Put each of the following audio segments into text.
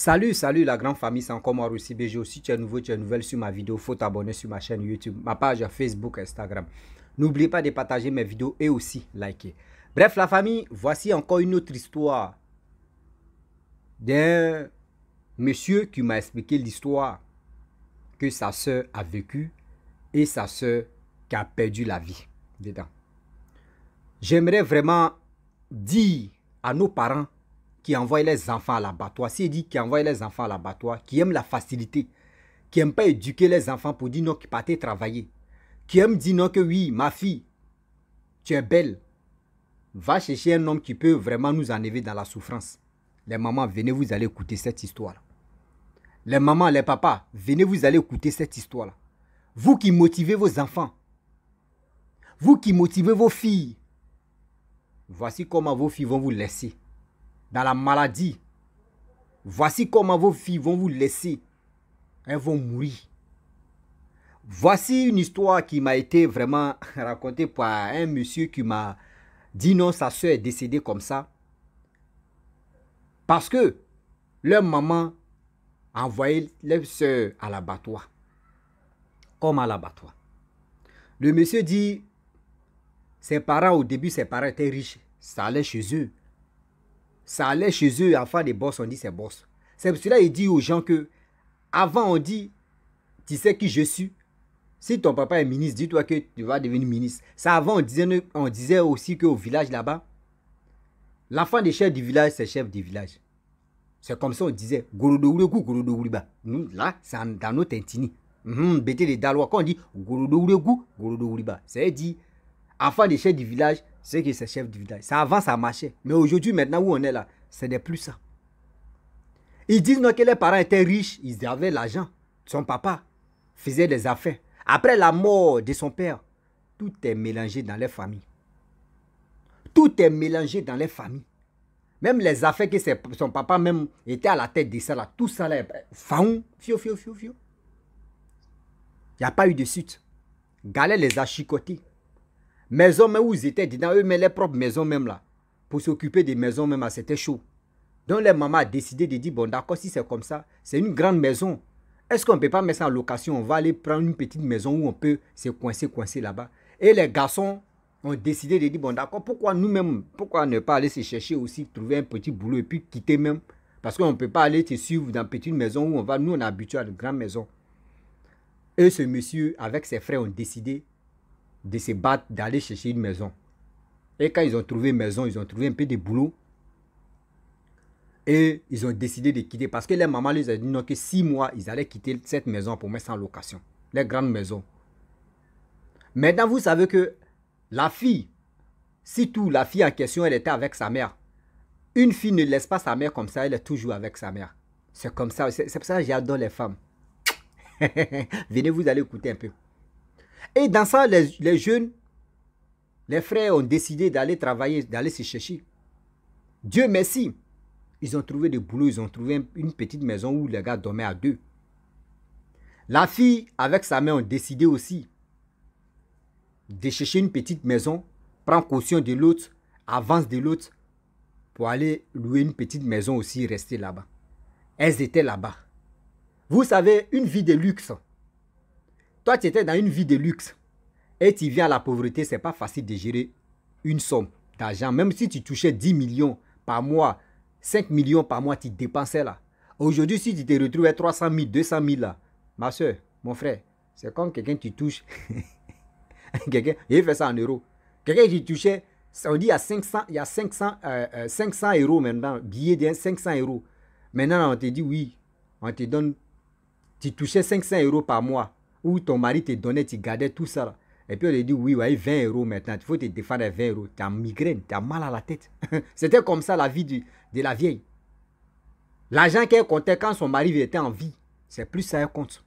Salut, salut la grande famille, c'est encore moi aussi. BG. Si tu es nouveau, tu es nouvelle sur ma vidéo, faut t'abonner sur ma chaîne YouTube, ma page Facebook, Instagram. N'oublie pas de partager mes vidéos et aussi liker. Bref, la famille, voici encore une autre histoire d'un monsieur qui m'a expliqué l'histoire que sa soeur a vécue et sa soeur qui a perdu la vie dedans. J'aimerais vraiment dire à nos parents qui les les enfants à l'abattoir, si dit qui envoie les enfants à l'abattoir, qui aiment la facilité, qui n'aime pas éduquer les enfants pour dire non, qui pas travailler, qui aime dire non que oui, ma fille, tu es belle, va chercher un homme qui peut vraiment nous enlever dans la souffrance. Les mamans, venez vous allez écouter cette histoire. Les mamans, les papas, venez vous allez écouter cette histoire. Vous qui motivez vos enfants, vous qui motivez vos filles, voici comment vos filles vont vous laisser dans la maladie. Voici comment vos filles vont vous laisser. Elles vont mourir. Voici une histoire qui m'a été vraiment racontée par un monsieur qui m'a dit non, sa soeur est décédée comme ça. Parce que leur maman a envoyé leur soeur à l'abattoir. Comme à l'abattoir. Le monsieur dit, ses parents, au début, ses parents étaient riches. Ça allait chez eux ça allait chez eux à faire des bosses, on dit c'est boss. C'est pour cela qu'il dit aux gens que, avant on dit, tu sais qui je suis. Si ton papa est ministre, dis-toi que tu vas devenir ministre. Ça avant on disait, on disait aussi qu'au village là-bas, l'enfant des chefs du village, c'est chef du village. C'est comme ça on disait, Gorodouregu, Gorodoureba. Nous, là, c'est dans notre intini. Hum, hum, Bété les Dalois, quand on dit Gorodouregu, ouliba c'est dit avant les chefs du village, c'est que c'est chef du village. Ça avance, ça marchait. Mais aujourd'hui, maintenant où on est là, ce n'est plus ça. Ils disent que les parents étaient riches, ils avaient l'argent. Son papa faisait des affaires. Après la mort de son père, tout est mélangé dans les familles. Tout est mélangé dans les familles. Même les affaires que son papa même était à la tête de ça, là, tout ça, là, eh ben, fio, Il n'y a pas eu de suite. Galet les a chicotés. Maison même où ils étaient dedans, eux mais les propres maisons même là. Pour s'occuper des maisons même là, c'était chaud. Donc les mamans a décidé de dire, bon d'accord, si c'est comme ça, c'est une grande maison. Est-ce qu'on ne peut pas mettre ça en location On va aller prendre une petite maison où on peut se coincer, coincer là-bas. Et les garçons ont décidé de dire, bon d'accord, pourquoi nous-mêmes, pourquoi ne pas aller se chercher aussi, trouver un petit boulot et puis quitter même Parce qu'on ne peut pas aller te suivre dans une petite maison où on va, nous on est habitué à une grande maison. Et ce monsieur, avec ses frères, ont décidé de se battre, d'aller chercher une maison. Et quand ils ont trouvé une maison, ils ont trouvé un peu de boulot. Et ils ont décidé de quitter parce que les mamans les ont dit non, que six mois, ils allaient quitter cette maison pour mettre en location. Les grandes maisons. Maintenant, vous savez que la fille, si tout, la fille en question, elle était avec sa mère. Une fille ne laisse pas sa mère comme ça, elle est toujours avec sa mère. C'est comme ça, c'est pour ça que j'adore les femmes. Venez vous allez écouter un peu. Et dans ça, les, jeunes, les frères ont décidé d'aller travailler, d'aller se chercher. Dieu merci, ils ont trouvé des boulot, ils ont trouvé une petite maison où les gars dormaient à deux. La fille avec sa mère ont décidé aussi de chercher une petite maison, prendre caution de l'autre, avance de l'autre pour aller louer une petite maison aussi, rester là-bas. Elles étaient là-bas. Vous savez, une vie de luxe. Toi, tu étais dans une vie de luxe et tu viens à la pauvreté, c'est pas facile de gérer une somme d'argent. Même si tu touchais 10 millions par mois, 5 millions par mois, tu dépensais là. Aujourd'hui, si tu te retrouves à 300 000, 200 000 là, ma soeur, mon frère, c'est comme quelqu'un qui touche. quelqu'un, il fait ça en euros. Quelqu'un qui touchait, on dit il y a 500, il y a 500, 500 euh, euh, euros maintenant, billet d'un 500 euros. Maintenant, on te dit oui, on te donne, tu touchais 500 euros par mois où ton mari te donnait, tu gardais tout ça. Et puis on lui dit, oui, ouais, 20 euros maintenant, il faut te défendre à 20 euros. Tu as migraine, tu as mal à la tête. C'était comme ça la vie du, de la vieille. L'argent qu'elle comptait quand son mari était en vie, c'est plus ça qu'elle compte.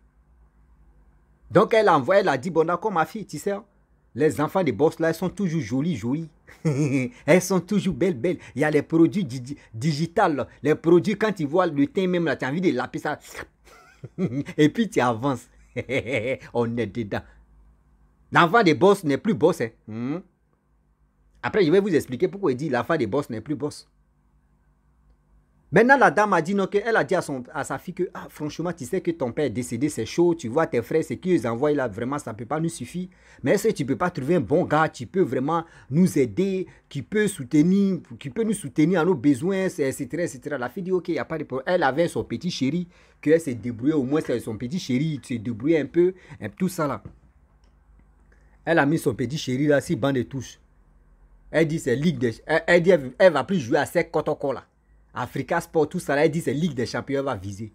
Donc elle l'a envoyé, elle a dit, bon d'accord ma fille, tu sais, hein, les enfants des boss là, elles sont toujours jolies, jolies. elles sont toujours belles, belles. Il y a les produits digitaux. digitales, les produits quand tu vois le teint même là, tu as envie de laper ça. Et puis tu avances. On est dedans. L'enfant des boss n'est plus boss. Hein. Hmm. Après, je vais vous expliquer pourquoi il dit l'enfant des boss n'est plus boss. Maintenant, la dame a dit qu'elle a dit à, à sa fille que ah, franchement, tu sais que ton père est décédé, c'est chaud, tu vois tes frères, ce qu'ils envoient là, vraiment, ça ne peut pas nous suffire. Mais est-ce que tu ne peux pas trouver un bon gars qui peut vraiment nous aider, qui peut soutenir, qui peut nous soutenir à nos besoins, etc. La fille dit ok, il n'y a pas de problème. Elle avait son petit chéri, qu'elle s'est débrouillée, au moins son petit chéri, il s'est débrouillé un peu, tout ça là. Elle a mis son petit chéri là, si bande de touche. Elle dit c'est ligue Elle, dit elle, ne va plus jouer à cette cotocots là. Africa Sport, tout ça, elle dit c'est Ligue des Champions, elle va viser.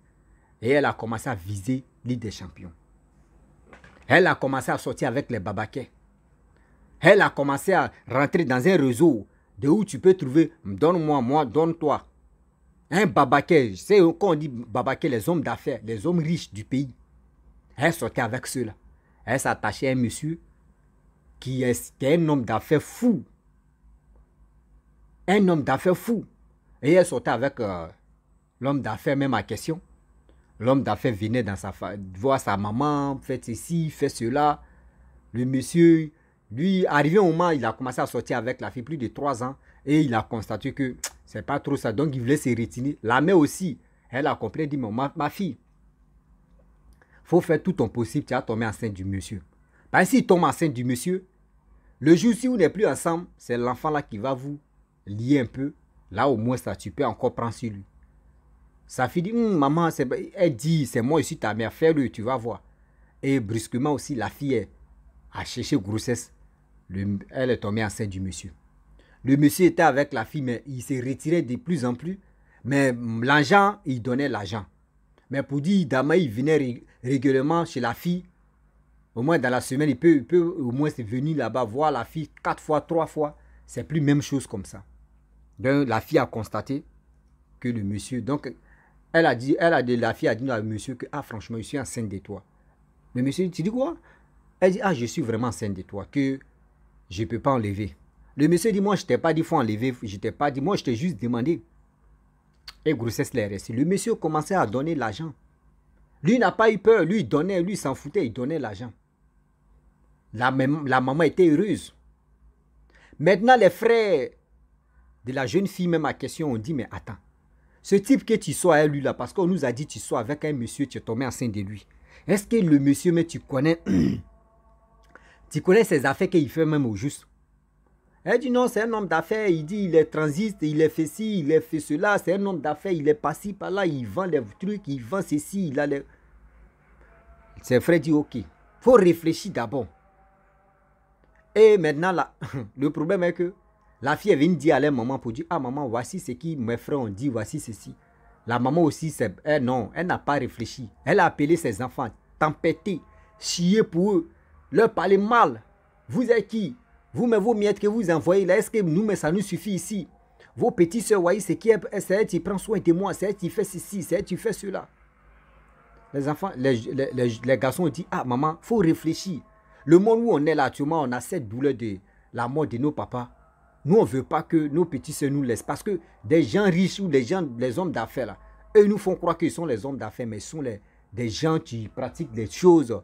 Et elle a commencé à viser Ligue des Champions. Elle a commencé à sortir avec les babaquets. Elle a commencé à rentrer dans un réseau de où tu peux trouver donne-moi, moi, donne-toi. Un babaquet, c'est quand on dit babaquet, les hommes d'affaires, les hommes riches du pays. Elle sortait avec ceux-là. Elle s'attachait à un monsieur qui qui est un homme d'affaires fou. Un homme d'affaires fou. Et elle sortait avec euh, l'homme d'affaires, même à question. L'homme d'affaires venait dans sa voir sa maman, fait ceci, fait cela. Le monsieur, lui, arrivé au moment, il a commencé à sortir avec la fille plus de trois ans et il a constaté que c'est pas trop ça. Donc, il voulait se retirer. La mère aussi, elle a compris, elle dit, ma, ma fille, faut faire tout ton possible, tu as tomber enceinte du monsieur. Parce que s'il tombe enceinte du monsieur, le jour si vous n'êtes plus ensemble, c'est l'enfant là qui va vous lier un peu Là, au moins, ça, tu peux encore prendre sur lui. Sa fille dit, hum, maman, elle dit, c'est moi, je ta mère, fais-le, tu vas voir. Et brusquement aussi, la fille a cherché grossesse. elle est tombée enceinte du monsieur. Le monsieur était avec la fille, mais il s'est retirait de plus en plus. Mais hum, l'argent, il donnait l'argent. Mais pour dire, Dama, il venait régulièrement chez la fille. Au moins, dans la semaine, il peut, au moins venir là-bas voir la fille quatre fois, trois fois. C'est plus même chose comme ça. Donc, la fille a constaté que le monsieur. Donc, elle a dit, elle a dit, la fille a dit à monsieur que, ah, franchement, je suis enceinte de toi. Le monsieur, tu dis quoi Elle dit, ah, je suis vraiment enceinte de toi, que je ne peux pas enlever. Le monsieur dit, moi, je ne t'ai pas dit, faut enlever. Je t'ai pas dit, moi, je t'ai juste demandé. Et grossesse les restée. Le monsieur commençait à donner l'argent. Lui n'a pas eu peur. Lui, il donnait, lui, s'en foutait, il donnait l'argent. La, la maman était heureuse. Maintenant, les frères de la jeune fille même à question, on dit, mais attends, ce type que tu sois lui là, parce qu'on nous a dit tu sois avec un monsieur, tu es tombé enceinte de lui. Est-ce que le monsieur, mais tu connais, tu connais ses affaires qu'il fait même au juste Elle dit non, c'est un homme d'affaires, il dit il est transiste, il est fait ci, il est fait cela, c'est un homme d'affaires, il est passé par là, il vend les trucs, il vend ceci, il a les... Ses frères disent ok, faut réfléchir d'abord. Et maintenant là, le problème est que la fille vient dire à la maman pour dire, ah maman, voici ce qui mes frères ont dit, voici ceci. La maman aussi, elle, eh, non, elle n'a pas réfléchi. Elle a appelé ses enfants, tempêté, chier pour eux, leur parler mal. Vous êtes qui Vous, mais vos miettes que vous envoyez là, est-ce que nous, mais ça nous suffit ici Vos petits soeurs, voyez, c'est qui eh, C'est elle qui prend soin de moi, c'est elle qui fait ceci, c'est elle qui fait cela. Les enfants, les, garçons ont dit, ah maman, faut réfléchir. Le monde où on est là actuellement, on a cette douleur de la mort de nos papas. Nous, on ne veut pas que nos petits se nous laissent. Parce que des gens riches ou des gens, les hommes d'affaires, eux nous font croire qu'ils sont les hommes d'affaires, mais ils sont les, des gens qui pratiquent des choses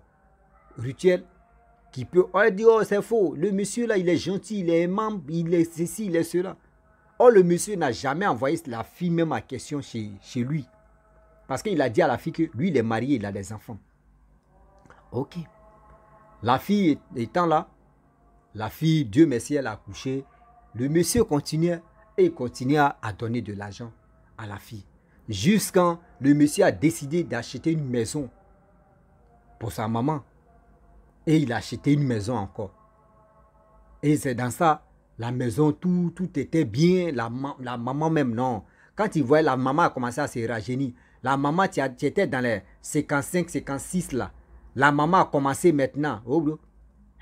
rituelles qui peut. dit, oh, c'est faux. Le monsieur là, il est gentil, il est aimant, il est ceci, il est cela. Oh, le monsieur n'a jamais envoyé la fille même en question chez, chez lui. Parce qu'il a dit à la fille que lui, il est marié, il a des enfants. Ok. La fille étant là, la fille, Dieu merci, elle a accouché, le monsieur continuait et continuait à donner de l'argent à la fille. Jusqu'à le monsieur a décidé d'acheter une maison pour sa maman. Et il a acheté une maison encore. Et c'est dans ça, la maison, tout, tout était bien. La, la maman même, non. Quand il voyait, la maman a commencé à se rajeunir. La maman, tu étais dans les 55, 56 là. La maman a commencé maintenant. Oh,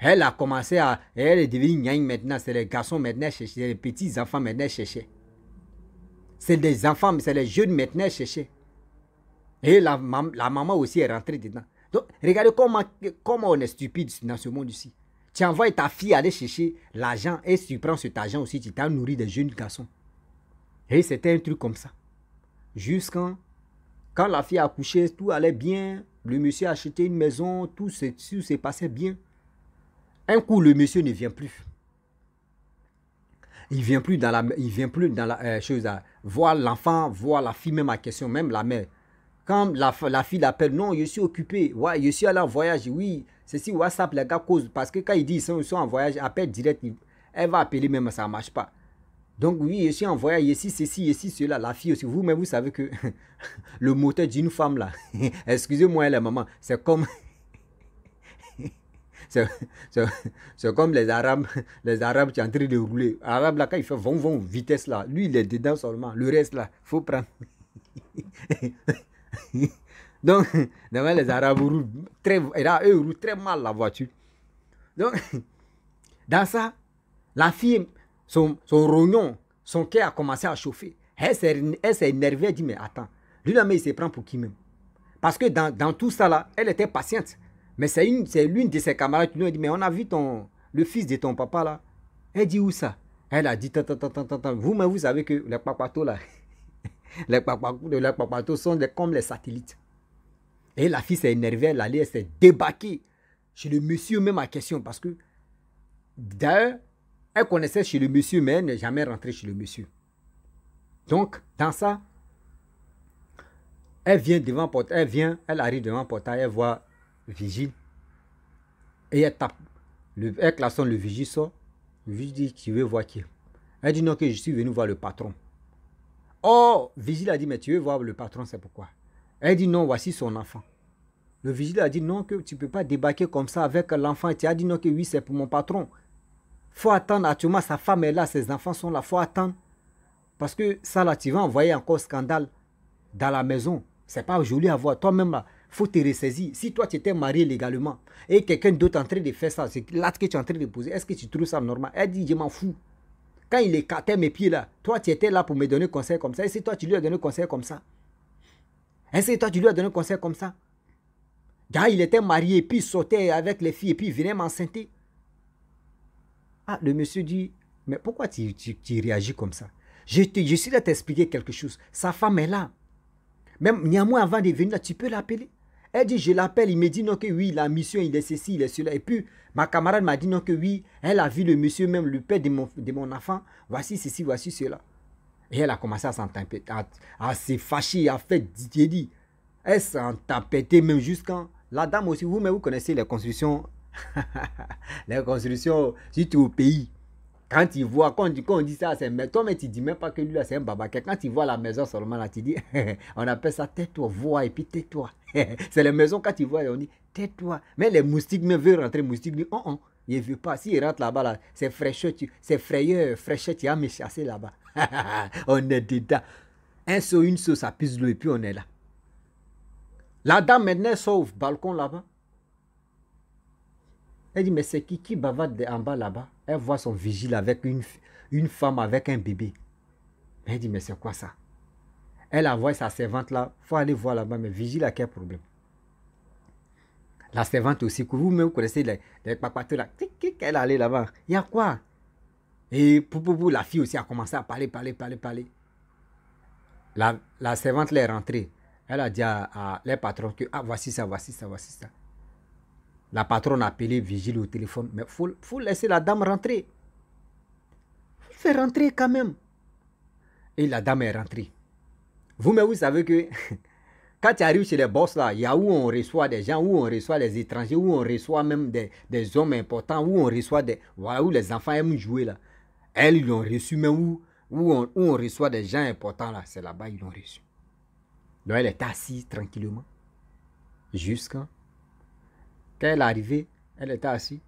elle a commencé à. Elle est devenue gnang maintenant. C'est les garçons maintenant cherchés. C'est les petits enfants maintenant cherchés. C'est des enfants, c'est les jeunes maintenant cherchés. Et la, maman aussi est rentrée dedans. Donc, regardez comment, comment on est stupide dans ce monde ici. Tu envoies ta fille aller chercher l'argent et tu prends cet argent aussi, tu t'as nourri des jeunes garçons. Et c'était un truc comme ça. Jusqu'en. Quand la fille a couché, tout allait bien. Le monsieur a acheté une maison, tout s'est tout bien. Un coup, le monsieur ne vient plus. Il vient plus dans la, il vient plus dans la euh, chose à voir l'enfant, voir la fille, même ma question, même la mère. Quand la, fille l'appelle, non, je suis occupé, ouais, je suis allé en voyage, oui, ceci WhatsApp, les gars cause. Parce que quand ils disent ils sont en voyage, appelle direct, elle va appeler même, ça marche pas. Donc oui, je suis en voyage, ici, ceci, ici, cela. La fille aussi, vous, mais vous savez que le moteur d'une femme là, excusez-moi, la maman, c'est comme c'est comme les Arabes, les Arabes qui sont en train de rouler. Arabes là, quand il fait vont, vont, vitesse, là, lui, il est dedans seulement. Le reste, là, il faut prendre. Donc, les Arabes roulent très, très mal la voiture. Donc, dans ça, la fille, son, son rognon, son cœur a commencé à chauffer. Elle s'est énervée, elle dit, mais attends, lui là, mais il se prend pour qui même Parce que dans, dans tout ça là, elle était patiente. Mais c'est c'est l'une de ses camarades qui nous a dit, mais on a vu ton, le fils de ton papa là. Elle dit où ça Elle a dit, Vous, mais vous savez que les papatos là, les papatos, les sont comme les satellites. Et la fille s'est énervée, elle elle s'est débarquée chez le monsieur même à question parce que d'ailleurs, elle connaissait chez le monsieur, mais elle n'est jamais rentrée chez le monsieur. Donc, dans ça, elle vient devant porte, elle vient, elle arrive devant portail, elle voit vigile. Et elle tape. Le, elle le vigile sort. Le vigile dit Tu veux voir qui Elle dit Non, que je suis venu voir le patron. Oh, vigile a dit Mais tu veux voir le patron, c'est pourquoi Elle dit Non, voici son enfant. Le vigile a dit Non, que tu ne peux pas débarquer comme ça avec l'enfant. Tu as dit Non, que oui, c'est pour mon patron. faut attendre. Actuellement, sa femme est là, ses enfants sont là. faut attendre. Parce que ça, là, tu vas envoyer encore scandale dans la maison. C'est pas joli à voir. Toi-même, là, faut te ressaisir. Si toi, tu étais marié légalement et quelqu'un d'autre est en train de faire ça, c'est l'acte que tu es en train de poser, est-ce que tu trouves ça normal Elle dit, je m'en fous. Quand il écartait mes pieds là, toi, tu étais là pour me donner conseil comme ça. Et si toi, tu lui as donné conseil comme ça Et hein, si toi, tu lui as donné conseil comme ça il était marié, et puis il sautait avec les filles, et puis il venait m'enceinter. Ah, le monsieur dit, mais pourquoi tu, réagis comme ça je, suis là t'expliquer quelque chose. Sa femme est là. Même Niamou, avant de venir là, tu peux l'appeler. Elle dit, je l'appelle, il me dit non que oui, la mission, il est ceci, il est cela. Et puis, ma camarade m'a dit non que oui, elle a vu le monsieur, même le père de mon, enfant, voici ceci, voici cela. Et elle a commencé à s'entempêter, à, à se fâcher, à faire dit. Elle s'entempêtait même jusqu'en... La dame aussi, vous, mais vous connaissez les constructions, les constructions, surtout au pays. Quand il voit, quand, quand on dit ça, c'est mais toi, mais tu dis même pas que lui, c'est un baba. Quand il voit la maison seulement, là, tu dis, on appelle ça tais-toi, vois et puis tais-toi. c'est les maisons, quand tu vois, on dit, tais-toi. Mais les moustiques même veulent rentrer, moustiques disent, oh, oh, il ne veut pas. S'ils rentre là-bas, là, c'est fraîcheur, c'est frayeur, fraîcheur, tu vas me chasser là-bas. on est dedans. Un saut, une seau, ça pisse l'eau et puis on est là. La dame maintenant sauve balcon là-bas. Elle dit, mais c'est qui qui bavarde en bas là-bas Elle voit son vigile avec une, une femme avec un bébé. Elle dit, mais c'est quoi ça elle a envoie sa servante là, faut aller voir là-bas, mais vigile à quel problème. La servante aussi, que vous-même vous connaissez, les, papas, tout là, Qu'est-ce qu'elle elle allait là-bas. Il y a quoi Et pour, la fille aussi a commencé à parler, parler, parler, parler. La, servante est rentrée. Elle a dit à, la les patrons que, ah, voici ça, voici ça, voici ça. La patronne a appelé Vigile au téléphone, mais il faut, faut laisser la dame rentrer. Il faut faire rentrer quand même. Et la dame est rentrée vous mais vous savez que quand tu arrives chez les boss là, il y a où on reçoit des gens, où on reçoit les étrangers, où on reçoit même des, hommes importants, où on reçoit des. Voilà où les enfants aiment jouer là. Elles, ils l'ont reçu, mais où, où, on, reçoit des gens importants là, c'est là-bas ils l'ont reçu. Donc elle est assise tranquillement. Jusqu'à. Quand elle est arrivée, elle était assise.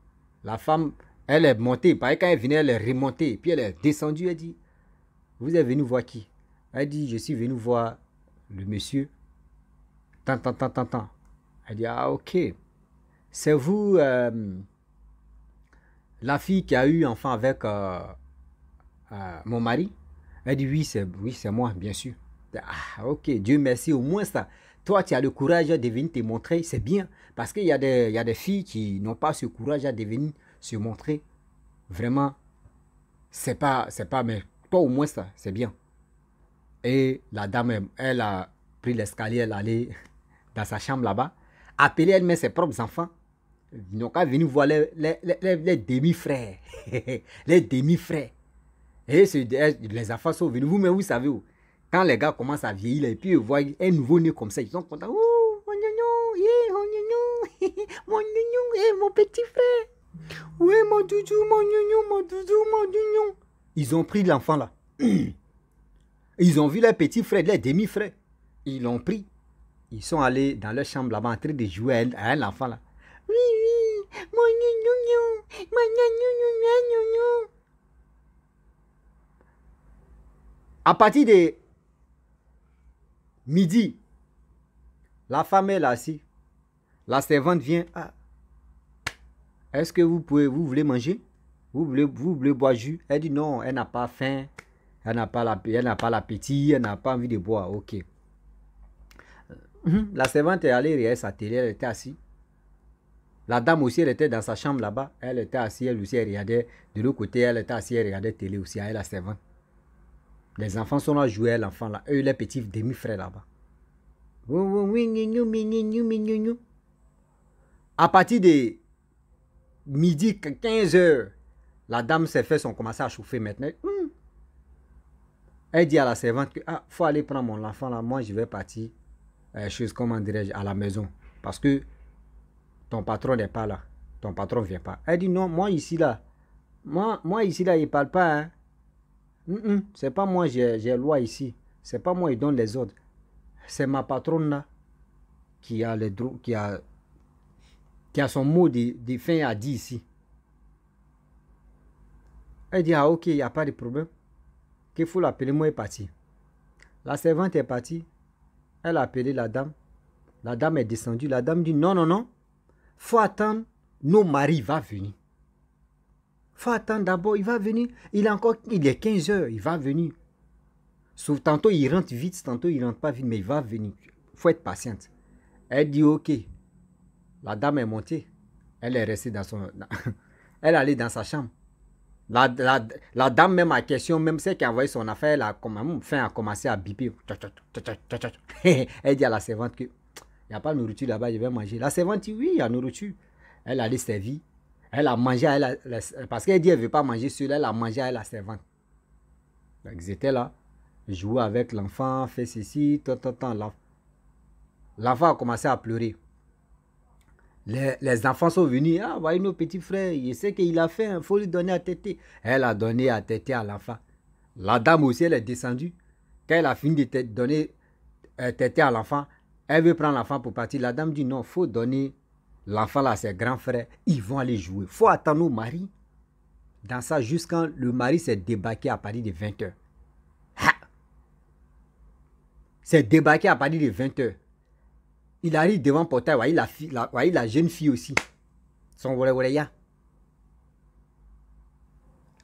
La femme, elle est montée. Pareil, quand elle venait, elle est remontée. Puis elle est descendue, elle dit Vous êtes venu voir qui elle dit, je suis venu voir le monsieur. Tant, tant, tant, tant, tant. Elle dit, ah ok. C'est vous, euh, la fille qui a eu enfant avec euh, euh, mon mari Elle dit, oui, c'est oui, moi, bien sûr. Ah ok, Dieu merci, au moins ça. Toi, tu as le courage de venir te montrer, c'est bien. Parce qu'il y, y, a des filles qui n'ont pas ce courage de venir se montrer. Vraiment, c'est pas, c'est pas, mais toi au moins ça, c'est bien. Et la dame, elle a pris l'escalier, elle allait dans sa chambre là-bas, Appelée, elle-même ses propres enfants. Ils n'ont pas venu voir les, les, les, demi-frères. les demi-frères. Et les enfants sont venus. vous mais vous savez où Quand les gars commencent à vieillir, et puis ils voient un nouveau-né comme ça, ils sont contents. Oh, mon nion, eh, mon nion, mon eh, mon petit frère. Oui, mon doudou, mon nion, mon doudou, mon nion. Ils ont pris l'enfant là. Ils ont vu leurs petits frères, leurs demi frères Ils l'ont pris. Ils sont allés dans leur chambre là-bas en train de jouer à un enfant là. Oui, oui, mon gnou, gnou, mon gnou, À partir de midi, la femme est là assise. La servante vient. Ah. Est-ce que vous pouvez, vous voulez manger? Vous voulez, vous voulez boire jus? Elle dit non, elle n'a pas faim. Elle n'a pas l'appétit, elle n'a pas envie de boire. Ok. Euh, la servante est allée regarder sa télé, elle était assise. La dame aussi, elle était dans sa chambre là-bas. Elle était assise, elle aussi, elle regardait. De l'autre côté, elle était assise, elle regardait télé aussi, elle, la servante. Les enfants sont là, jouer l'enfant là. Eux, les petits demi-frères là-bas. À partir de midi, 15 heures, la dame s'est fait, son commencé à chauffer maintenant. Elle dit à la servante que ah, faut aller prendre mon enfant là, moi je vais partir, euh, chose comment dirais-je, à la maison. Parce que ton patron n'est pas là. Ton patron ne vient pas. Elle dit non, moi ici là, moi, moi ici là, il ne parle pas. Hein. c'est pas moi, j'ai loi ici. C'est pas moi, il donne les ordres. C'est ma patronne là qui a, les qui a, qui a son mot de, de fin à dire ici. Elle dit, ah ok, il n'y a pas de problème qu'il faut l'appeler, moi est parti. La servante est partie. Elle a appelé la dame. La dame est descendue. La dame dit non, non, non. Faut attendre. Nos maris va venir. Faut attendre d'abord. Il va venir. Il est encore, il est 15 heures. Il va venir. Sauf tantôt il rentre vite, tantôt il rentre pas vite, mais il va venir. Faut être patiente. Elle dit ok. La dame est montée. Elle est restée dans son, elle est allée dans sa chambre. La, la, la, dame même à question, même celle qui a envoyé son affaire, elle a, hmm, fin, a commencé à biper. elle dit à la servante que il n'y a pas de nourriture là-bas, je vais manger. La servante dit oui, il y a nourriture. Elle allait servir. Elle a mangé elle, parce qu'elle dit qu'elle ne veut pas manger cela elle a mangé à la servante. ils étaient là, jouaient avec l'enfant, fait ceci, tant, tant, tant. L'enfant a commencé à pleurer. Les, enfants sont venus, ah, voyez nos petits frères, Il sait qu'il a fait, il hein, faut lui donner à têter. Elle a donné à têter à l'enfant. La dame aussi, elle est descendue. Quand elle a fini de donner à euh, à l'enfant, elle veut prendre l'enfant pour partir. La dame dit, non, faut donner l'enfant à ses grands frères, ils vont aller jouer. faut attendre nos mari. Dans ça, jusqu'à le mari s'est débarqué à Paris de 20h. C'est débarqué à Paris de 20h. Il arrive devant le portail, voyez la, la jeune fille aussi. Son ya.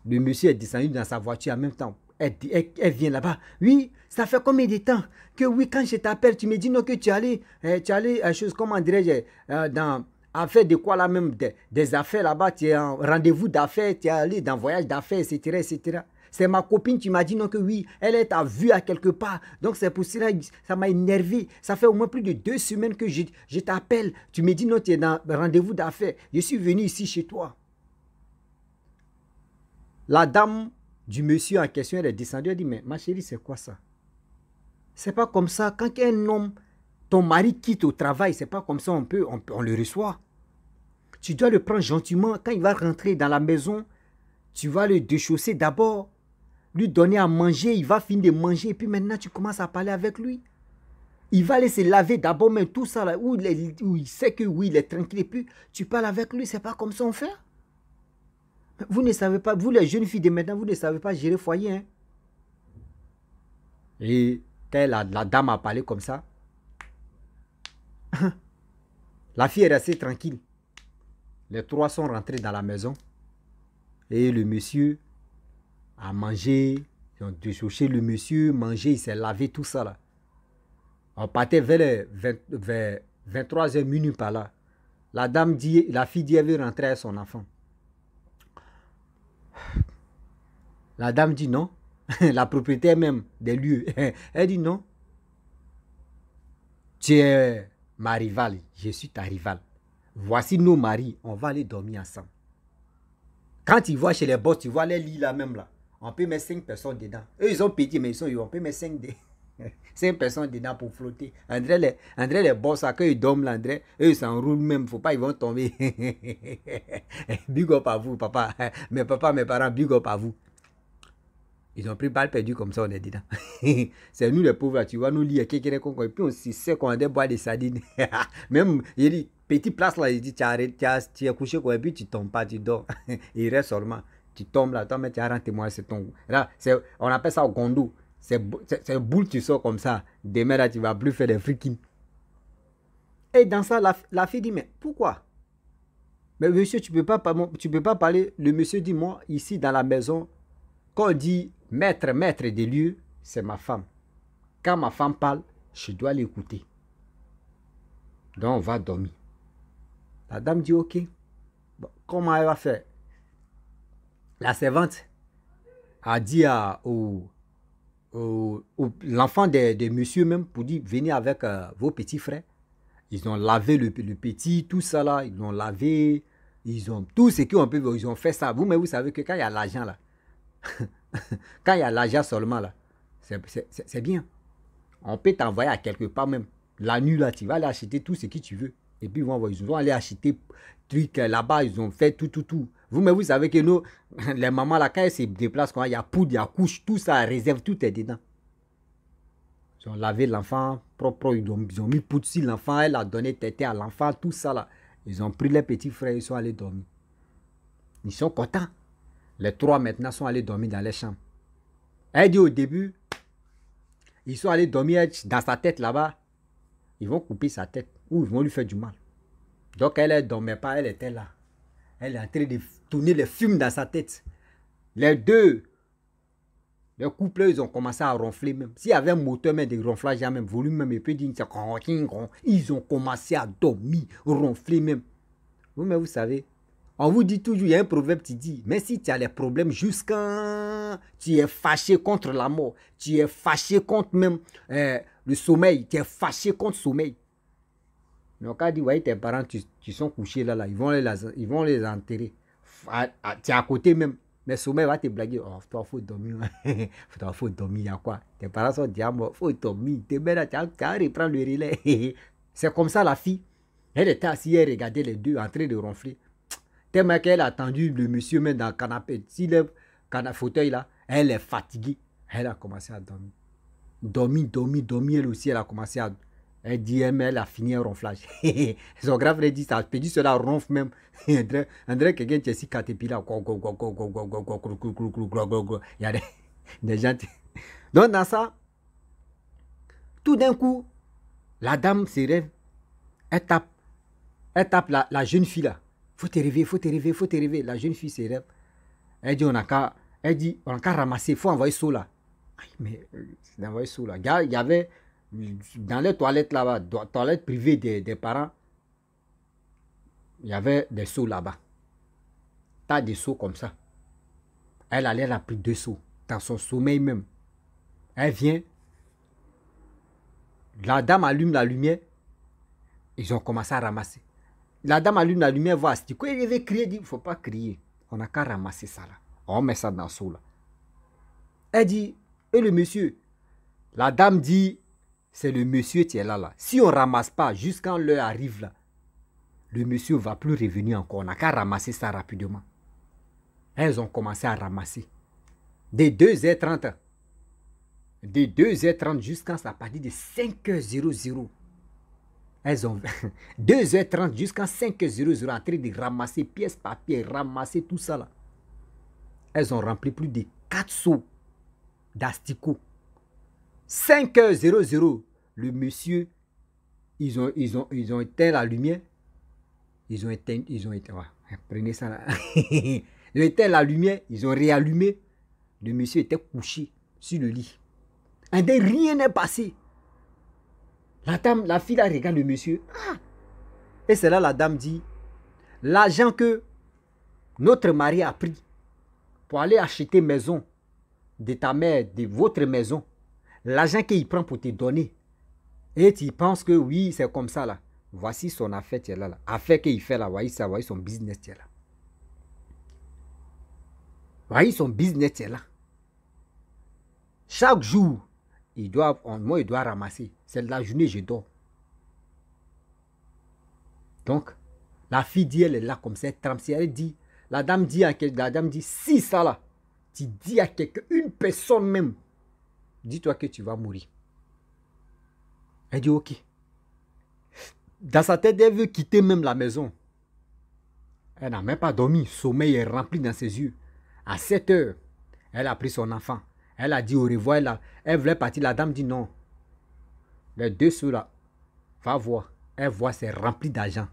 Le monsieur est descendu dans sa voiture en même temps. Elle, vient là-bas. Oui, ça fait combien de temps que oui, quand je t'appelle, tu me dis non que tu es allé, euh, tu es allé, euh, chose, comment dirais-je, euh, dans de quoi là même, des, affaires là-bas, tu es en rendez-vous d'affaires, tu es allé dans voyage d'affaires, etc., etc. C'est ma copine, tu m'as dit non que oui, elle est à vue à quelque part. Donc c'est pour cela, ça m'a énervé. Ça fait au moins plus de deux semaines que je, t'appelle. Tu me dis non, tu es dans rendez-vous d'affaires. Je suis venu ici chez toi. La dame du monsieur en question, elle est descendue, elle dit, mais ma chérie, c'est quoi ça C'est pas comme ça. Quand un homme, ton mari quitte au travail, c'est pas comme ça, on peut, on le reçoit. Tu dois le prendre gentiment. Quand il va rentrer dans la maison, tu vas le déchausser d'abord lui donner à manger, il va finir de manger, et puis maintenant tu commences à parler avec lui. Il va aller se laver d'abord, mais tout ça, là, où il, sait que oui, il est tranquille, et puis tu parles avec lui, c'est pas comme ça on fait. Vous ne savez pas, vous les jeunes filles de maintenant, vous ne savez pas gérer foyer. Hein? Et la, la dame a parlé comme ça. la fille est restée tranquille. Les trois sont rentrés dans la maison. Et le monsieur à manger. Ils ont déchauché le monsieur, mangé, il s'est lavé, tout ça là. On partait vers, les vers 23h minuit par là. La dame dit, la fille dit, elle veut rentrer à son enfant. La dame dit non. la propriétaire même des lieux, elle dit non. Tu es ma rivale, je suis ta rivale. Voici nos maris, on va aller dormir ensemble. Quand tu vois chez les boss, tu vois les lits là même là on peut mettre 5 personnes dedans. Eux, ils ont petit, mais ils sont, on peut mettre 5, personnes dedans pour flotter. André les, André les boss, quand ils dorment, André, eux, ils s'enroulent même, faut pas, ils vont tomber. big up à vous, papa. Mes papas, mes parents, big up à vous. Ils ont pris balle perdue comme ça, on est dedans. c'est nous les pauvres, tu vois, nous lire quelqu'un qu'on puis on sait qu'on des bois de sardines. même, il dit, petite place là, il dit, tu as, tu couché quoi, et puis tu tombes pas, tu dors. il reste seulement tu tombes là, toi, mais tu as un témoin, c'est ton. on appelle ça au gondou. C'est boule, tu sors comme ça. Demain, là, tu vas plus faire des freaking. Et dans ça, la, fille dit, mais pourquoi Mais monsieur, tu ne peux, pas, tu peux pas parler. Le monsieur dit, moi, ici, dans la maison, quand on dit maître, maître des lieux, c'est ma femme. Quand ma femme parle, je dois l'écouter. Donc, on va dormir. La dame dit, ok. comment elle va faire la servante a dit à, l'enfant des, monsieur même pour dire venez avec euh, vos petits frères. Ils ont lavé le, petit, tout ça là, ils l'ont lavé, ils ont tout ce qu'on peut, ils ont fait ça. Vous, mais vous savez que quand il y a l'argent là, quand il y a l'argent seulement là, c'est bien. On peut t'envoyer à quelque part même. La nuit là, tu vas aller acheter tout ce que tu veux. Et puis ils vont aller acheter truc euh, là-bas, ils ont fait tout, tout, tout. Vous, mais vous savez que nous, les mamans, là, quand elles se déplacent, il y a poudre, il y a couche, tout ça, réserve, tout est dedans. Ils ont lavé l'enfant propre, ils ont, ils ont mis poudre sur l'enfant, elle a donné tété à l'enfant, tout ça, là. Ils ont pris les petits frères, ils sont allés dormir. Ils sont contents. Les trois maintenant sont allés dormir dans les chambres. Elle dit au début, ils sont allés dormir dans sa tête là-bas. Ils vont couper sa tête ou ils vont lui faire du mal. Donc elle ne dormait pas, elle était là. Elle est en train de tourner le film dans sa tête. Les deux, le couple, ils ont commencé à ronfler même. S'il y avait un moteur même de ronflage, même volume même, et puis ils ont commencé à dormir, ronfler même. vous mais vous savez, on vous dit toujours, il y a un proverbe qui dit, mais si tu as les problèmes jusqu'à... Tu es fâché contre la mort, tu es fâché contre même euh, le sommeil, tu es fâché contre le sommeil, mais on a dit, voyez tes parents tu sont couchés là, là, ils vont les, ils vont les enterrer. Tu es à côté même. Mais sommeil va te blaguer. Oh, toi, faut dormir. toi, faut dormir, il y a quoi Tes parents sont diamants, faut dormir. Tes mères, tu as reprendre le relais. C'est comme ça la fille. Elle était assise, elle regardait les deux en train de ronfler. Tellement qu'elle a attendu le monsieur même dans le canapé. Si le fauteuil là, elle est fatiguée. Elle a commencé à dormir. Dormir, dormir, dormir, elle aussi, elle a commencé à elle dit elle a fini un ronflage. Son grand frère dit ça. dit cela ronfle même. André, quelqu'un qui est si catépila. Il y a des, gens. Donc, dans ça, tout d'un coup, la dame se rêve. Elle tape. Elle tape la, la jeune fille là. Faut te réveiller, faut te réveiller, faut te rêver. La jeune fille se rêve. Elle dit on a qu'à elle dit on a qu'à ramasser. Faut envoyer Aïe, Mais, c'est d'envoyer là. Il y avait dans les toilettes là-bas, toilettes privées des, parents, il y avait des seaux là-bas. T'as des seaux comme ça. Elle allait, elle a pris deux seaux, dans son sommeil même. Elle vient, la dame allume la lumière, ils ont commencé à ramasser. La dame allume la lumière, voit quoi il avait crié, dit, il ne faut pas crier, on a qu'à ramasser ça là. On met ça dans le seau là. Elle dit, et le monsieur, la dame dit, c'est le monsieur qui est là, là. Si on ne ramasse pas jusqu'à l'heure arrive là, le monsieur ne va plus revenir encore. On n'a qu'à ramasser ça rapidement. Elles ont commencé à ramasser. Des 2h30. Des 2h30 jusqu'à ça partie de 5h00. Elles ont 2h30 jusqu'à 5h00 en train de ramasser pièce par pièce, ramasser tout ça là. Elles ont rempli plus de 4 seaux d'asticots. 5h00, le monsieur, ils ont, ils, ont, ils ont éteint la lumière. Ils ont éteint, ils ont éteint, prenez ça là. ils ont la lumière, ils ont réallumé. Le monsieur était couché sur le lit. Un rien n'est passé. La dame, la fille a regarde le monsieur. Ah. Et c'est là la dame dit, l'argent que notre mari a pris pour aller acheter maison de ta mère, de votre maison, L'argent qu'il prend pour te donner. Et tu penses que oui, c'est comme ça là. Voici son affaire, tu là, là. Affaire qu'il fait là, voici ça, voici son business, là. Voyez son business, là. Chaque jour, il doit, moi, il doit ramasser. C'est la journée, je dors. Donc, la fille dit, elle est là comme ça, elle elle dit, la dame dit la dame dit, si ça là, tu dis à quelqu'un, une personne même, dis-toi que tu vas mourir. Elle dit ok. Dans sa tête, elle veut quitter même la maison. Elle n'a même pas dormi. Sommeil est rempli dans ses yeux. À 7 heures, elle a pris son enfant. Elle a dit au revoir. Elle, voulait partir. La dame dit non. Les deux sous-là, va voir. Elle voit, c'est rempli d'argent.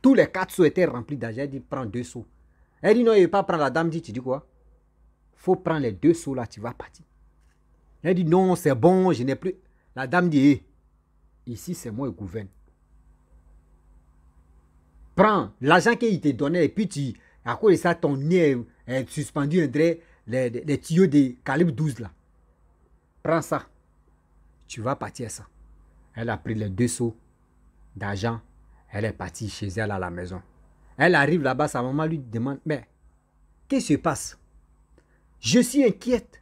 Tous les quatre sous étaient remplis d'argent. Elle dit prends deux sous. Elle dit non, il ne pas prendre. La dame dit tu dis quoi faut prendre les deux sous là, tu vas partir. Elle dit non, c'est bon, je n'ai plus. La dame dit, hé, eh, ici c'est moi qui gouverne. Prends l'argent qu'il te donnait et puis tu, à cause de ça, ton nez est suspendu entre les, les tuyaux de calibre 12 là. Prends ça. Tu vas partir ça. Elle a pris les deux seaux d'argent. Elle est partie chez elle à la maison. Elle arrive là-bas, sa maman lui demande, mais qu'est-ce qui se passe Je suis inquiète.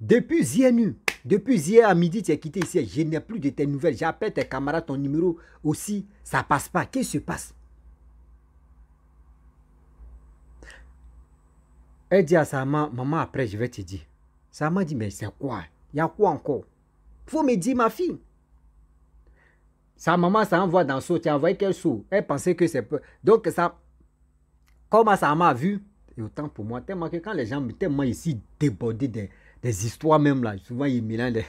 Depuis hier nu, depuis hier à midi, tu es quitté ici. Je n'ai plus de tes nouvelles. J'appelle tes camarades, ton numéro aussi. Ça passe pas. Qu'est-ce qui se passe Elle dit à sa maman, maman, après, je vais te dire. Sa maman dit, mais c'est quoi Il y a quoi encore Faut me dire, ma fille. Sa maman, ça envoie dans saut. Tu as envoyé quel saut Elle pensait que c'est Donc, ça. Comment sa maman a vu Et autant pour moi, tellement que quand les gens, tellement ici débordés des des histoires même là. Souvent, il mélange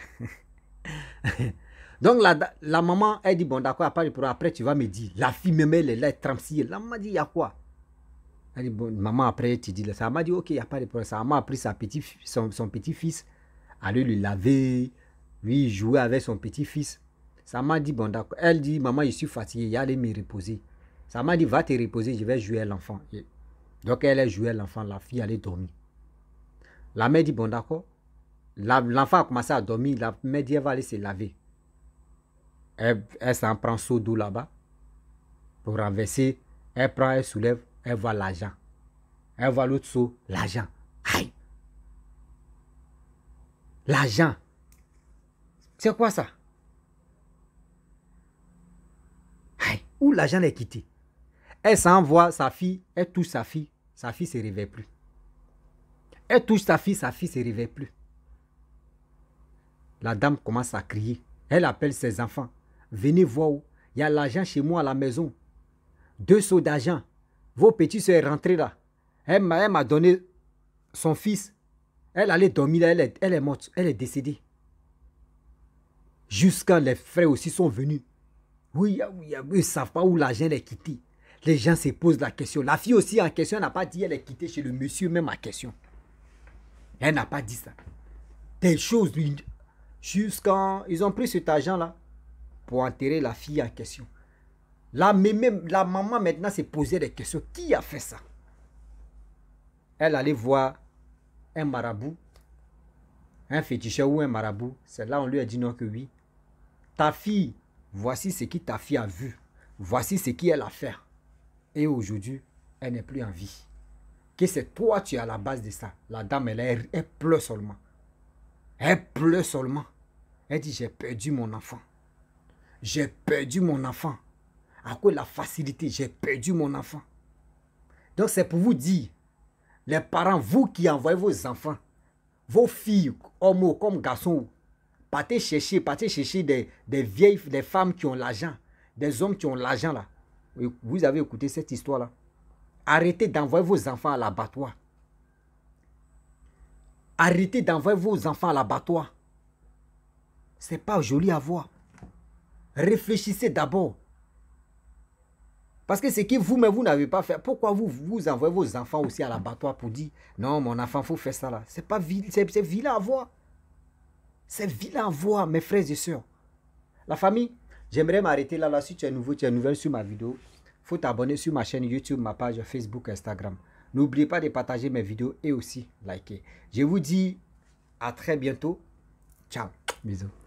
Donc, la, maman, elle dit, bon, d'accord, après, après, tu vas me dire. La fille me met est là, elle La maman dit, il y a quoi Elle dit, bon, maman, après, tu dis, ça m'a dit, ok, il n'y a pas de problème. Ça m'a pris son, petit-fils, aller le laver, lui jouer avec son petit-fils. Ça m'a dit, bon, d'accord. Elle dit, maman, je suis fatiguée, il aller me reposer. Ça m'a dit, va te reposer, je vais jouer à l'enfant. Donc, elle a joué à l'enfant, la fille allait dormir. La mère dit, bon, d'accord. L'enfant a commencé à dormir, la mère dit, elle va aller se laver. Elle, elle s'en prend seau d'eau là-bas pour renverser. Elle prend, elle soulève, elle voit l'argent. Elle voit l'autre seau, l'argent. Aïe! L'argent. C'est quoi ça? Aïe! Où l'agent est quitté? Elle s'envoie sa fille, elle touche sa fille, sa fille ne se réveille plus. Elle touche sa fille, sa fille ne se réveille plus. La dame commence à crier. Elle appelle ses enfants. Venez voir où. Il y a l'argent chez moi à la maison. Deux seaux d'argent. Vos petits sont rentrés là. Elle m'a donné son fils. Elle allait dormir là. Elle est, morte. Elle est décédée. Jusqu'à les frères aussi sont venus. Oui, ah oui, ah oui ils ne savent pas où l'argent est quitté. Les gens se posent la question. La fille aussi en question n'a pas dit elle est quittée chez le monsieur même en question. Elle n'a pas dit ça. Des choses, Jusqu'en. Ils ont pris cet argent-là pour enterrer la fille en question. La, la maman maintenant s'est posée des questions. Qui a fait ça Elle allait voir un marabout, un féticheur ou un marabout. C'est là on lui a dit non que oui. Ta fille, voici ce que ta fille a vu. Voici ce qu'elle a fait. Et aujourd'hui, elle n'est plus en vie. Que c'est toi, tu es à la base de ça. La dame, elle, pleut pleure seulement. Elle pleure seulement. Elle dit, j'ai perdu mon enfant. J'ai perdu mon enfant. À quoi la facilité, j'ai perdu mon enfant. Donc c'est pour vous dire, les parents, vous qui envoyez vos enfants, vos filles, hommes comme garçons, partez chercher, partez chercher des, des vieilles, des femmes qui ont l'argent, des hommes qui ont l'argent là. Vous avez écouté cette histoire là. Arrêtez d'envoyer vos enfants à l'abattoir. Arrêtez d'envoyer vos enfants à l'abattoir. C'est pas joli à voir. Réfléchissez d'abord. Parce que ce que vous, même vous n'avez pas fait, pourquoi vous, vous envoyez vos enfants aussi à l'abattoir pour dire non, mon enfant, il faut faire ça là. C'est pas vil, c'est vilain à voir. C'est vilain à voir, mes frères et sœurs. La famille, j'aimerais m'arrêter là, là. Si tu es nouveau, tu es nouvelle sur ma vidéo, faut t'abonner sur ma chaîne YouTube, ma page Facebook, Instagram. N'oubliez pas de partager mes vidéos et aussi liker. Je vous dis à très bientôt. Ciao. Bisous.